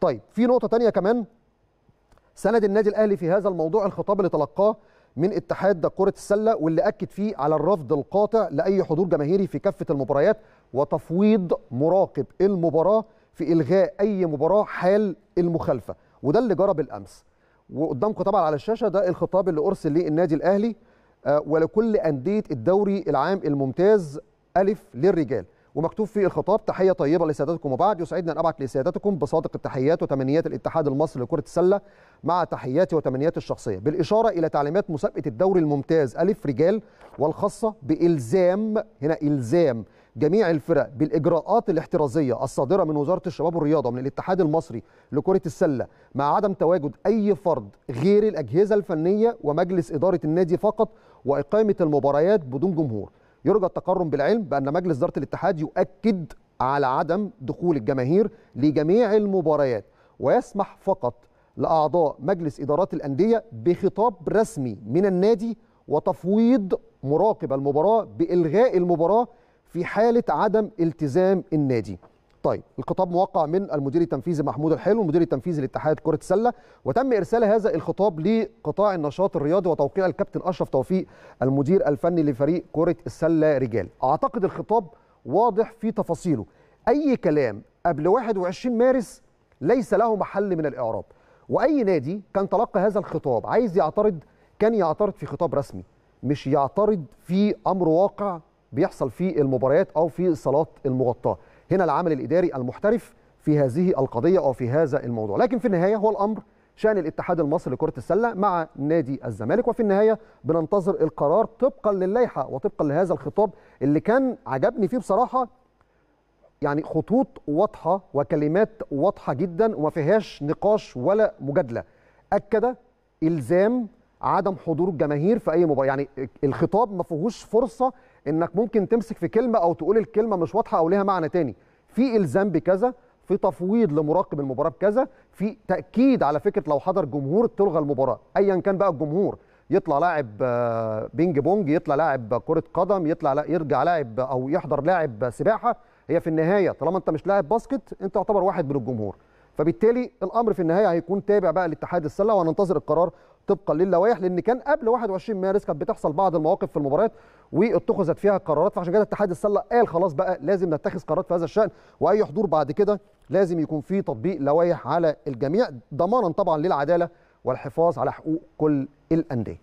طيب في نقطه ثانيه كمان سند النادي الاهلي في هذا الموضوع الخطاب اللي تلقاه من اتحاد كره السله واللي اكد فيه على الرفض القاطع لاي حضور جماهيري في كافه المباريات وتفويض مراقب المباراه في الغاء اي مباراه حال المخالفه وده اللي جرى بالامس وقدامكم طبعا على الشاشه ده الخطاب اللي ارسل للنادي الاهلي آه، ولكل انديه الدوري العام الممتاز الف للرجال ومكتوب فيه الخطاب تحيه طيبه لسيادتكم وبعد يسعدنا ان ابعت لسيادتكم بصادق التحيات وتمنيات الاتحاد المصري لكره السله مع تحياتي وتمنياتي الشخصيه بالاشاره الى تعليمات مسابقه الدوري الممتاز الف رجال والخاصه بالزام هنا الزام جميع الفرق بالاجراءات الاحترازيه الصادره من وزاره الشباب والرياضه من الاتحاد المصري لكره السله مع عدم تواجد اي فرد غير الاجهزه الفنيه ومجلس اداره النادي فقط واقامه المباريات بدون جمهور يرجى التقرم بالعلم بأن مجلس إدارة الاتحاد يؤكد على عدم دخول الجماهير لجميع المباريات ويسمح فقط لأعضاء مجلس إدارات الأندية بخطاب رسمي من النادي وتفويض مراقب المباراة بإلغاء المباراة في حالة عدم التزام النادي طيب الخطاب موقع من المدير التنفيذي محمود الحلو المدير التنفيذي لاتحاد كره السله وتم ارسال هذا الخطاب لقطاع النشاط الرياضي وتوقيع الكابتن اشرف توفيق المدير الفني لفريق كره السله رجال اعتقد الخطاب واضح في تفاصيله اي كلام قبل 21 مارس ليس له محل من الاعراب واي نادي كان تلقى هذا الخطاب عايز يعترض كان يعترض في خطاب رسمي مش يعترض في امر واقع بيحصل في المباريات او في الصالات المغطاه هنا العمل الإداري المحترف في هذه القضية أو في هذا الموضوع لكن في النهاية هو الأمر شأن الاتحاد المصري لكرة السلة مع نادي الزمالك وفي النهاية بننتظر القرار طبقا للائحة وطبقا لهذا الخطاب اللي كان عجبني فيه بصراحة يعني خطوط واضحة وكلمات واضحة جدا وما فيهاش نقاش ولا مجادلة أكد إلزام عدم حضور الجماهير في أي مباراة يعني الخطاب ما فيهوش فرصة إنك ممكن تمسك في كلمة أو تقول الكلمة مش واضحة أو ليها معنى تاني في الزام بكذا في تفويض لمراقب المباراه بكذا في تاكيد على فكره لو حضر جمهور تلغى المباراه ايا كان بقى الجمهور يطلع لاعب آه، بينج بونج يطلع لاعب كره قدم يطلع لا يرجع لاعب او يحضر لاعب سباحه هي في النهايه طالما انت مش لاعب باسكت انت تعتبر واحد من الجمهور فبالتالي الامر في النهايه هيكون تابع بقى لاتحاد السله وهننتظر القرار طبقا للوائح لان كان قبل 21 مارس كانت بتحصل بعض المواقف في المباريات واتخذت فيها قرارات فعشان كده اتحاد السله قال خلاص بقى لازم نتخذ قرارات في هذا الشان واي حضور بعد كده لازم يكون في تطبيق لوائح على الجميع ضمانا طبعا للعداله والحفاظ على حقوق كل الانديه